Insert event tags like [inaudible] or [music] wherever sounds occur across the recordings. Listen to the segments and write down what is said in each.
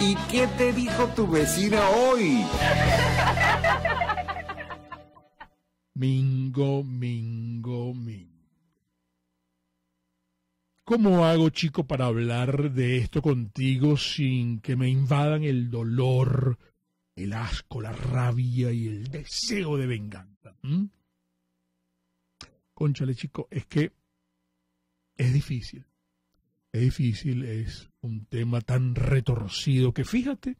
y qué te dijo tu vecina hoy. Mingo, mingo, mingo. ¿Cómo hago, chico, para hablar de esto contigo sin que me invadan el dolor, el asco, la rabia y el deseo de venganza? ¿Mm? Conchale, chico, es que es difícil es difícil, es un tema tan retorcido que fíjate,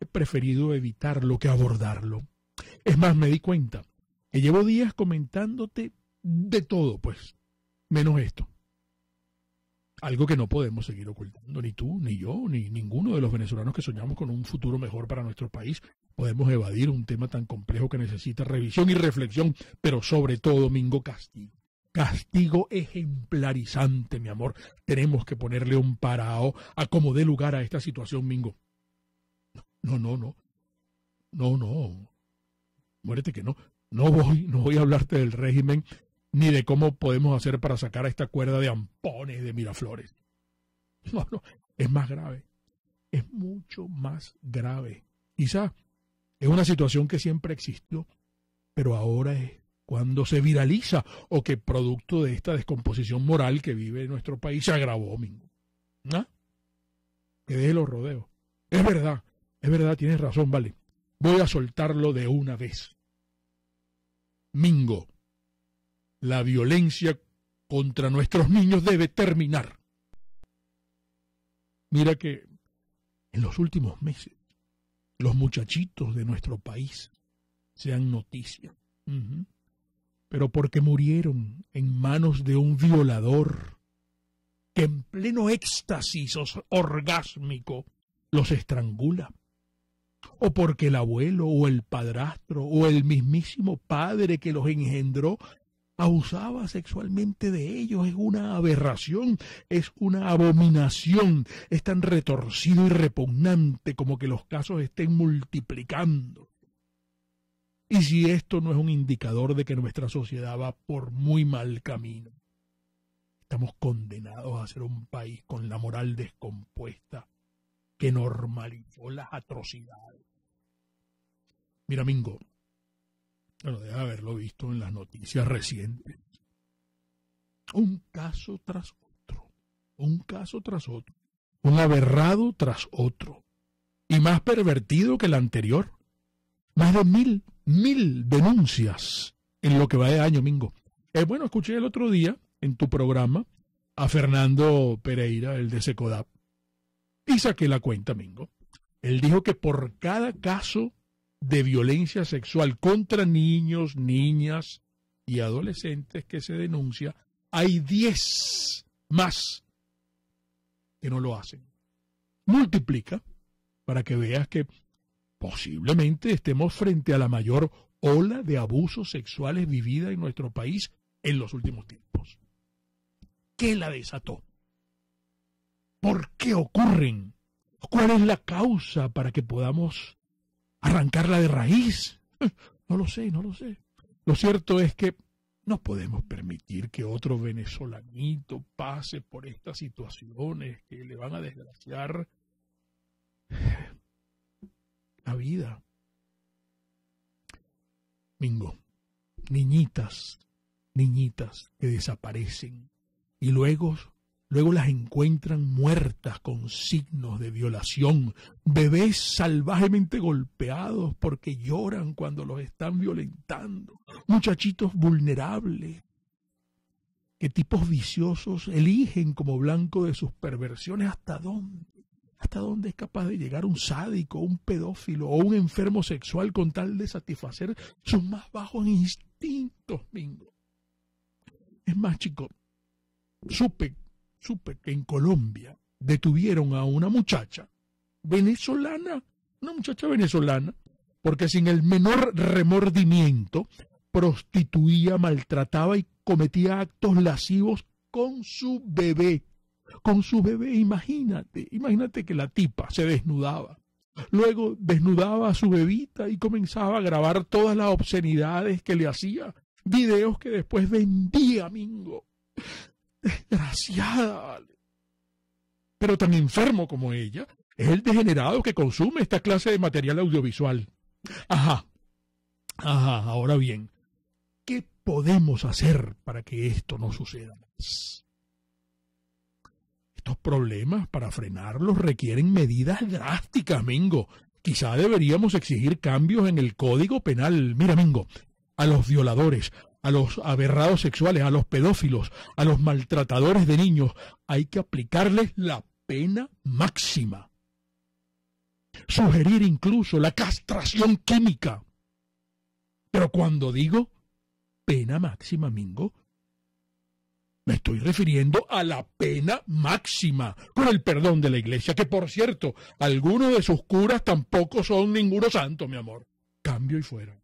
he preferido evitarlo que abordarlo. Es más, me di cuenta que llevo días comentándote de todo, pues, menos esto. Algo que no podemos seguir ocultando, ni tú, ni yo, ni ninguno de los venezolanos que soñamos con un futuro mejor para nuestro país. Podemos evadir un tema tan complejo que necesita revisión y reflexión, pero sobre todo, Domingo Castillo castigo ejemplarizante, mi amor. Tenemos que ponerle un parao a cómo dé lugar a esta situación, Mingo. No, no, no. No, no. Muérete que no. No voy, no voy a hablarte del régimen ni de cómo podemos hacer para sacar a esta cuerda de ampones de Miraflores. No, no. Es más grave. Es mucho más grave. Quizá es una situación que siempre existió, pero ahora es cuando se viraliza o que producto de esta descomposición moral que vive nuestro país se agravó, Mingo. ¿Ah? Que deje los rodeos. Es verdad, es verdad, tienes razón, vale. Voy a soltarlo de una vez. Mingo, la violencia contra nuestros niños debe terminar. Mira que en los últimos meses los muchachitos de nuestro país se han noticia pero porque murieron en manos de un violador que en pleno éxtasis orgásmico los estrangula, o porque el abuelo o el padrastro o el mismísimo padre que los engendró abusaba sexualmente de ellos. Es una aberración, es una abominación, es tan retorcido y repugnante como que los casos estén multiplicando y si esto no es un indicador de que nuestra sociedad va por muy mal camino. Estamos condenados a ser un país con la moral descompuesta que normalizó las atrocidades. Mira, Mingo, bueno, de haberlo visto en las noticias recientes, un caso tras otro, un caso tras otro, un aberrado tras otro, y más pervertido que el anterior más de mil, mil denuncias en lo que va de año, Mingo. es eh, bueno, escuché el otro día en tu programa a Fernando Pereira, el de Secodap, y saqué la cuenta, Mingo. Él dijo que por cada caso de violencia sexual contra niños, niñas y adolescentes que se denuncia, hay diez más que no lo hacen. Multiplica para que veas que posiblemente estemos frente a la mayor ola de abusos sexuales vivida en nuestro país en los últimos tiempos. ¿Qué la desató? ¿Por qué ocurren? ¿Cuál es la causa para que podamos arrancarla de raíz? [laughs] No lo sé, no lo sé. Lo cierto es que no podemos permitir que otro venezolanito pase por estas situaciones que le van a desgraciar la vida. Mingo, niñitas, niñitas que desaparecen y luego, luego las encuentran muertas con signos de violación, bebés salvajemente golpeados porque lloran cuando los están violentando, muchachitos vulnerables que tipos viciosos eligen como blanco de sus perversiones hasta dónde ¿Hasta dónde es capaz de llegar un sádico, un pedófilo o un enfermo sexual con tal de satisfacer sus más bajos instintos, bingo? Es más, chico, supe, supe que en Colombia detuvieron a una muchacha venezolana, una muchacha venezolana, porque sin el menor remordimiento prostituía, maltrataba y cometía actos lascivos con su bebé con su bebé. Imagínate, imagínate que la tipa se desnudaba. Luego desnudaba a su bebita y comenzaba a grabar todas las obscenidades que le hacía. Videos que después vendía, Mingo. Desgraciada, Pero tan enfermo como ella es el degenerado que consume esta clase de material audiovisual. Ajá. Ajá, ahora bien, ¿qué podemos hacer para que esto no suceda más? problemas, para frenarlos, requieren medidas drásticas, Mingo. Quizá deberíamos exigir cambios en el Código Penal. Mira, Mingo, a los violadores, a los aberrados sexuales, a los pedófilos, a los maltratadores de niños, hay que aplicarles la pena máxima. Sugerir incluso la castración química. Pero cuando digo pena máxima, Mingo, estoy refiriendo a la pena máxima, con el perdón de la iglesia, que por cierto, algunos de sus curas tampoco son ninguno santo, mi amor. Cambio y fuera.